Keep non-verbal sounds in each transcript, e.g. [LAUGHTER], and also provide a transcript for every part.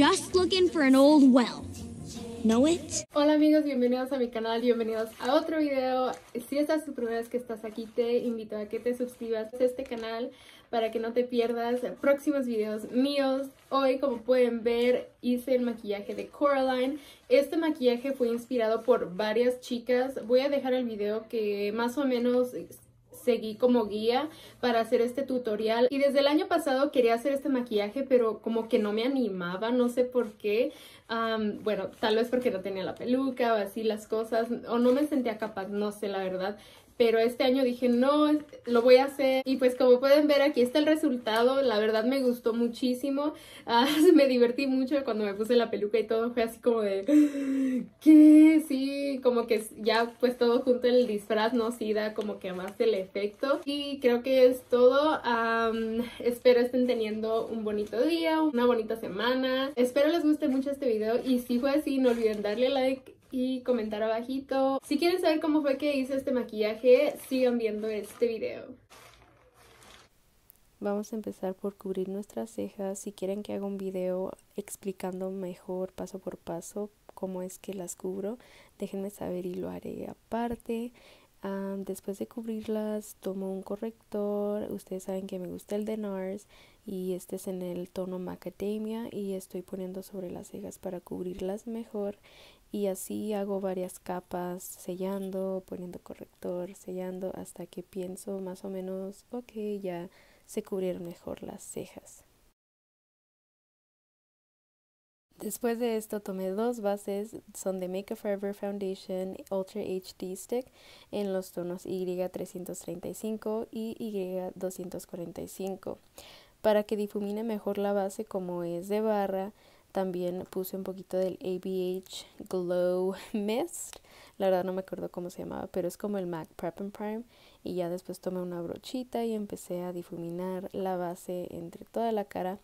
just looking for an old well. Know Hola amigos, bienvenidos a mi canal, bienvenidos a otro video. Si esta es tu primera vez que estás aquí, te invito a que te suscribas a este canal para que no te pierdas próximos videos míos. Hoy, como pueden ver, hice el maquillaje de Coraline. Este maquillaje fue inspirado por varias chicas. Voy a dejar el video que más o menos seguí como guía para hacer este tutorial y desde el año pasado quería hacer este maquillaje pero como que no me animaba, no sé por qué. bueno, tal vez porque no tenía la peluca o así las cosas o no me sentía capaz, no sé la verdad pero este año dije, no, lo voy a hacer. Y pues como pueden ver, aquí está el resultado. La verdad me gustó muchísimo. [LAUGHS] Ah, me divertí mucho cuando me puse la peluca y todo. Fue así como de, [GASPS] ¿qué? Sí, como que ya pues todo junto en el disfraz, ¿no? Sí da como que más el efecto. Y creo que es todo. espero estén teniendo un bonito día, una bonita semana. Espero les guste mucho este video. Y si fue así, no olviden darle like y comentar abajito. Si quieren saber cómo fue que hice este maquillaje, sigan viendo este video. Vamos a empezar por cubrir nuestras cejas. Si quieren que haga un video explicando mejor paso por paso cómo es que las cubro, déjenme saber y lo haré aparte. después de cubrirlas, tomo un corrector. Ustedes saben que me gusta el de NARS y este es en el tono macadamia y estoy poniendo sobre las cejas para cubrirlas mejor. Y así hago varias capas sellando, poniendo corrector, sellando hasta que pienso más o menos, ok, ya se cubrieron mejor las cejas. Después de esto tomé dos bases, son de Make a Forever Foundation Ultra HD Stick en los tonos Y335 y Y245. Para que difumine mejor la base como es de barra, también puse un poquito del ABH Glow [LAUGHS] Mist. La verdad no me acuerdo cómo se llamaba, pero es como el MAC Prep and Prime. Y ya después tomé una brochita y empecé a difuminar la base entre toda la cara.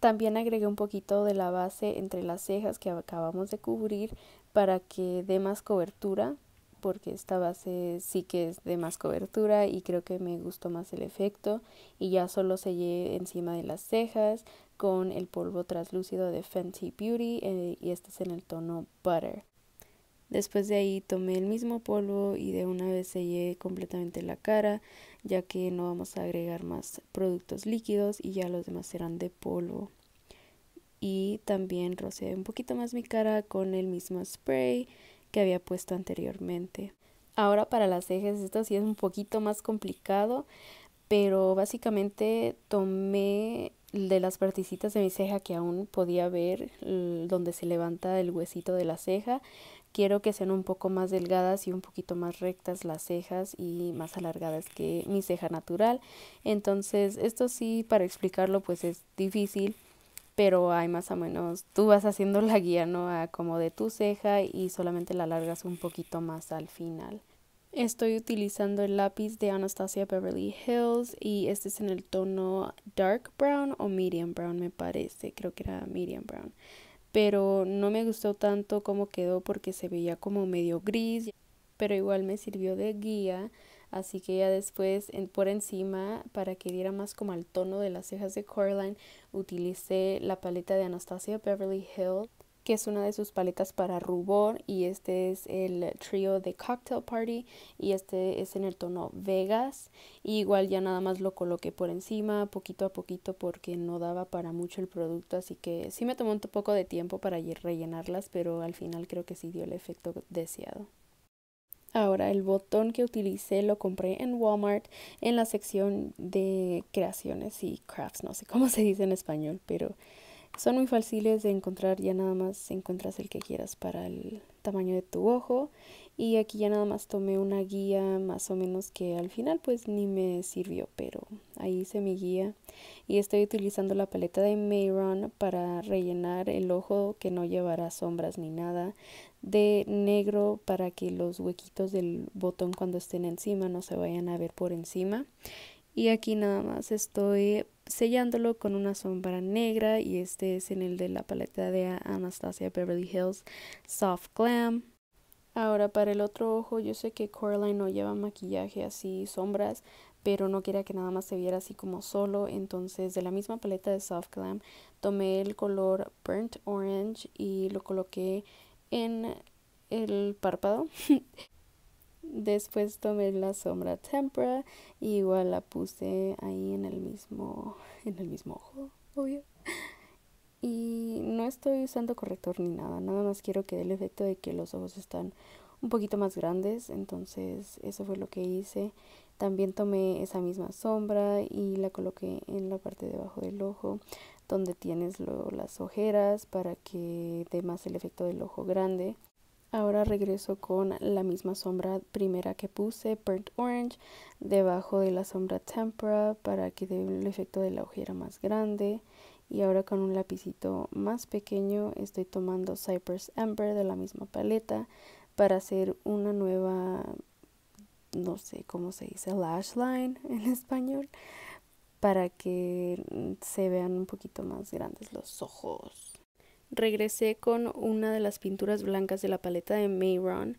También agregué un poquito de la base entre las cejas que acabamos de cubrir para que dé más cobertura porque esta base sí que es de más cobertura y creo que me gustó más el efecto y ya solo sellé encima de las cejas con el polvo translúcido de Fenty Beauty eh, y este es en el tono Butter. Después de ahí tomé el mismo polvo y de una vez sellé completamente la cara, ya que no vamos a agregar más productos líquidos y ya los demás serán de polvo. Y también rocié un poquito más mi cara con el mismo spray que había puesto anteriormente. Ahora para las cejas esto sí es un poquito más complicado, pero básicamente tomé de las particitas de mi ceja que aún podía ver donde se levanta el huesito de la ceja. Quiero que sean un poco más delgadas y un poquito más rectas las cejas y más alargadas que mi ceja natural. Entonces, esto sí, para explicarlo, pues es difícil pero hay más o menos, tú vas haciendo [LAUGHS] la guía, ¿no? como de tu ceja y solamente la alargas un poquito más al final. Estoy utilizando el lápiz de Anastasia Beverly Hills y este es en el tono dark brown o medium brown me parece, creo que era medium brown. Pero no me gustó tanto como quedó porque se veía como medio gris, pero igual me sirvió de guía así que ya después por encima para que diera más como al tono de las cejas de Coraline utilicé la paleta de Anastasia Beverly Hills que es una de sus paletas para rubor y este es el trío de Cocktail Party y este es en el tono Vegas y igual ya nada más lo coloqué por encima poquito a poquito porque no daba para mucho el producto así que sí me tomó un poco de tiempo para rellenarlas pero al final creo que sí dio el efecto deseado. Ahora, el botón que utilicé lo compré en Walmart en la sección de creaciones y crafts, no sé cómo [LAUGHS] se dice en español, pero son muy fáciles de encontrar, ya nada más encuentras el que quieras para el tamaño de tu ojo y aquí ya nada más tomé una guía más o menos que al final pues ni me sirvió, pero ahí hice mi guía y estoy utilizando la paleta de Mayron para rellenar el ojo que no llevará sombras ni nada de negro para que los huequitos del botón cuando estén encima no se vayan a ver por encima y aquí nada más estoy sellándolo con una sombra negra y este es en el de la paleta de Anastasia Beverly Hills Soft Glam ahora para el otro ojo yo sé que Coraline no lleva maquillaje así sombras pero no quería que nada más se viera así como solo. Entonces, de la misma paleta de Soft Glam, tomé el color Burnt Orange y lo coloqué en el párpado. [LAUGHS] Después tomé la sombra Tempera y igual la puse ahí en el mismo en el mismo ojo, obvio. Y no estoy usando corrector ni nada, nada más quiero que dé el efecto de que los ojos están un poquito más grandes, entonces eso fue lo que hice también tomé esa misma sombra y la coloqué en la parte debajo del ojo, donde tienes luego las ojeras para que dé más el efecto del ojo grande. Ahora regreso con la misma sombra primera que puse, Burnt Orange, debajo de la sombra Tempera para que dé el efecto de la ojera más grande. Y ahora con un lapicito más pequeño estoy tomando Cypress Amber de la misma paleta para hacer una nueva no sé cómo se dice, lash line [LAUGHS] en español, para que se vean un poquito más grandes los ojos regresé con una de las pinturas blancas de la paleta de Mayron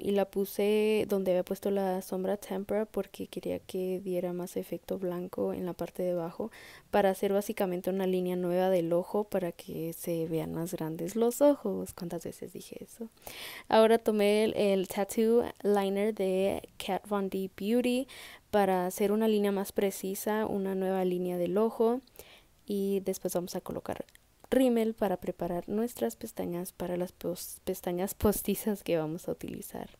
y la puse donde había puesto la sombra Tempera porque quería que diera más efecto blanco en la parte de abajo para hacer básicamente una línea nueva del ojo para que se vean más grandes los ojos. ¿Cuántas veces dije eso? Ahora tomé el, el Tattoo Liner de Kat Von D Beauty para hacer una línea más precisa, una nueva línea del ojo y después vamos a colocar rímel para preparar nuestras pestañas para las pestañas postizas que vamos a utilizar.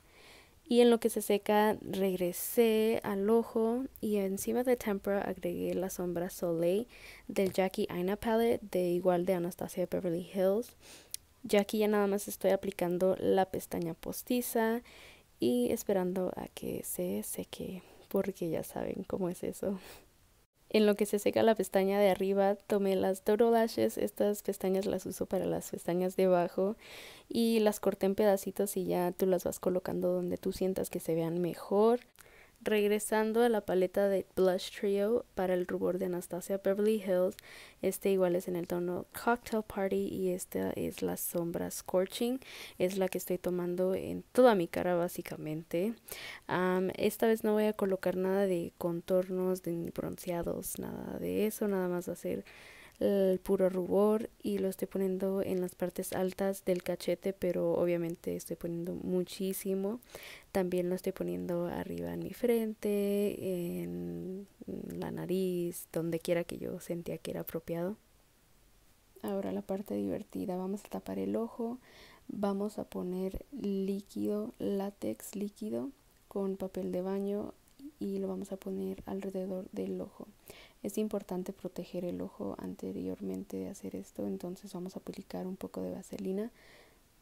Y en lo que se seca regresé al ojo y encima de Tempera agregué la sombra Soleil del Jackie Aina Palette de igual de Anastasia Beverly Hills. Ya aquí ya nada más estoy aplicando la pestaña postiza y esperando a que se seque porque ya saben cómo es eso. En lo que se seca la pestaña de arriba, tomé las Toro Lashes. Estas pestañas las uso para las pestañas de abajo. Y las corté en pedacitos y ya tú las vas colocando donde tú sientas que se vean mejor. Regresando a la paleta de Blush Trio para el rubor de Anastasia Beverly Hills, este igual es en el tono Cocktail Party y esta es la sombra Scorching, es la que estoy tomando en toda mi cara básicamente. esta vez no voy a colocar nada de contornos, de bronceados, nada de eso, nada más hacer el puro rubor y lo estoy poniendo en las partes altas del cachete pero obviamente estoy poniendo muchísimo también lo estoy poniendo arriba en mi frente en la nariz donde quiera que yo sentía que era apropiado ahora la parte divertida vamos a tapar el ojo vamos a poner líquido látex líquido con papel de baño y lo vamos a poner alrededor del ojo. Es importante proteger el ojo anteriormente de hacer esto, entonces vamos a aplicar un poco de vaselina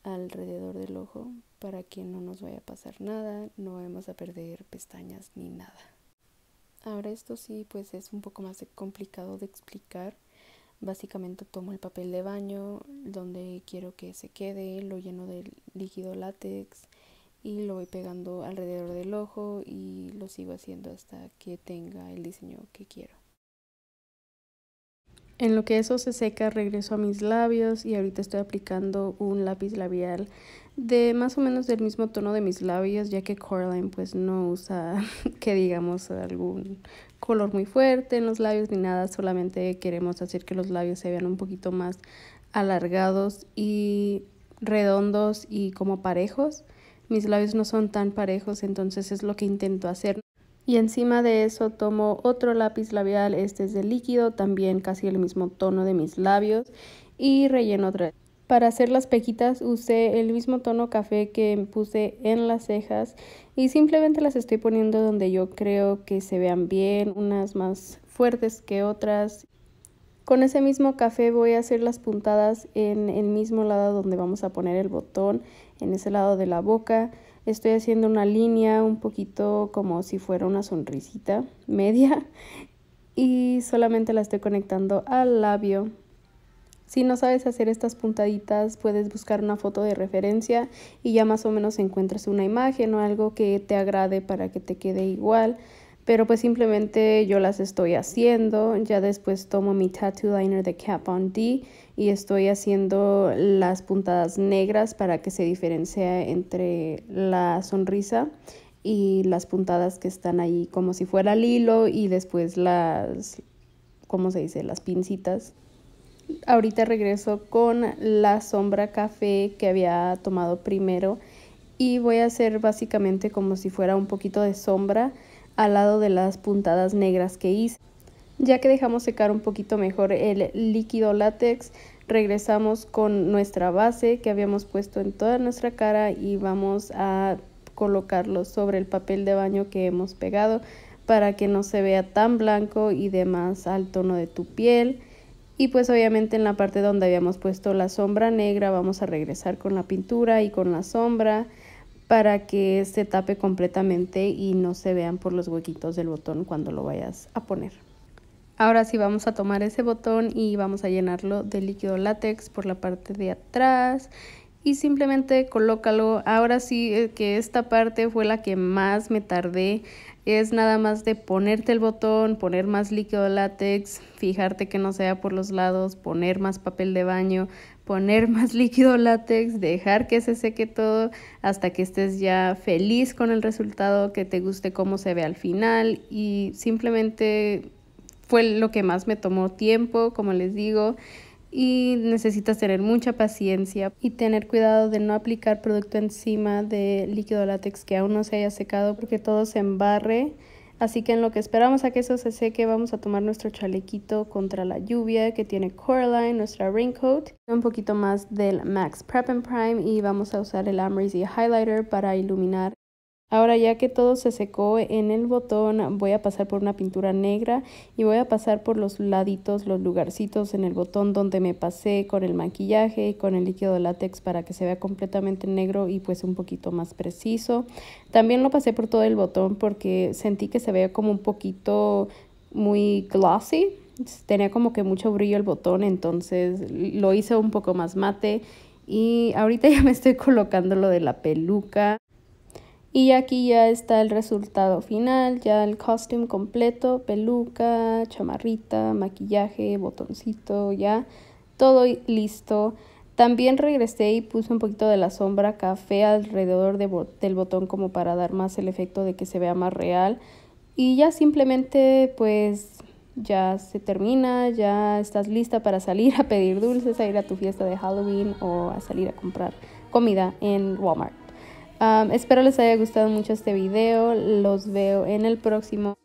alrededor del ojo para que no nos vaya a pasar nada, no vamos a perder pestañas ni nada. Ahora esto sí pues es un poco más complicado de explicar. Básicamente tomo el papel de baño donde quiero que se quede, lo lleno de líquido látex, y lo voy pegando alrededor del ojo y lo sigo haciendo hasta que tenga el diseño que quiero. En lo que eso se seca regreso a mis labios y ahorita estoy aplicando un lápiz labial de más o menos del mismo tono de mis labios ya que Coraline pues no usa [LAUGHS] que digamos algún color muy fuerte en los labios ni nada solamente queremos hacer que los labios se vean un poquito más alargados y redondos y como parejos mis labios no son tan parejos, entonces es lo que intento hacer. Y encima de eso tomo otro lápiz labial, este es de líquido, también casi el mismo tono de mis labios y relleno otra vez. Para hacer las pequitas usé el mismo tono café que puse en las cejas y simplemente las estoy poniendo donde yo creo que se vean bien, unas más fuertes que otras. Con ese mismo café voy a hacer las puntadas en el mismo lado donde vamos a poner el botón en ese lado de la boca. Estoy haciendo una línea un poquito como si fuera una sonrisita [LAUGHS] media y solamente la estoy conectando al labio. Si no sabes hacer estas puntaditas, puedes buscar una foto de referencia y ya más o menos encuentras una imagen o algo que te agrade para que te quede igual pero pues simplemente yo las estoy haciendo. Ya después tomo mi tattoo liner de Cap on D y estoy haciendo las puntadas negras para que se diferencie entre la sonrisa y las puntadas que están ahí como si fuera el hilo y después las, ¿cómo se dice? Las pincitas. Ahorita regreso con la sombra café que había tomado primero y voy a hacer básicamente como si fuera un poquito de sombra al lado de las puntadas negras que hice. Ya que dejamos secar un poquito mejor el líquido látex, regresamos con nuestra base que habíamos puesto en toda nuestra cara y vamos a colocarlo sobre el papel de baño que hemos pegado para que no se vea tan blanco y demás al tono de tu piel. Y pues obviamente en la parte donde habíamos puesto la sombra negra vamos a regresar con la pintura y con la sombra para que se tape completamente y no se vean por los huequitos del botón cuando lo vayas a poner. Ahora sí vamos a tomar ese botón y vamos a llenarlo de líquido látex por la parte de atrás y simplemente colócalo. Ahora sí eh, que esta parte fue la que más me tardé. Es nada más de ponerte el botón, poner más líquido látex, fijarte que no sea por los lados, poner más papel de baño, poner más [LAUGHS] líquido látex, dejar que se seque todo hasta que estés ya feliz con el resultado, que te guste cómo se ve al final y simplemente fue lo que más me tomó tiempo, como les digo y necesitas tener mucha paciencia y tener cuidado de no aplicar producto encima de líquido látex que aún no se haya secado porque todo se embarre Así que en lo que esperamos a que eso se seque, vamos a tomar nuestro chalequito contra la lluvia que tiene Coraline, nuestra raincoat, un poquito más del Max Prep and Prime y vamos a usar el Amrazy Highlighter para iluminar Ahora ya que todo se secó en el botón, voy a pasar por una pintura negra y voy a pasar por los laditos, los lugarcitos en el botón donde me pasé con el maquillaje y con el líquido látex para que se vea completamente negro y pues un poquito más preciso. También lo pasé por todo el botón porque sentí que se veía como un poquito muy glossy. Tenía como que mucho brillo el botón, entonces lo hice un poco más mate. Y ahorita [LAUGHS] ya me estoy colocando lo de la peluca. Y aquí ya está el resultado final, ya el costume completo, peluca, chamarrita, maquillaje, botoncito, ya todo listo. También regresé y puse un poquito de la sombra café alrededor del botón como para dar más el efecto de que se vea más real. Y ya simplemente pues ya se termina, ya estás lista para salir a pedir dulces, a ir a tu fiesta de Halloween o a salir a comprar comida en Walmart espero les haya gustado mucho este video. Los veo en el próximo.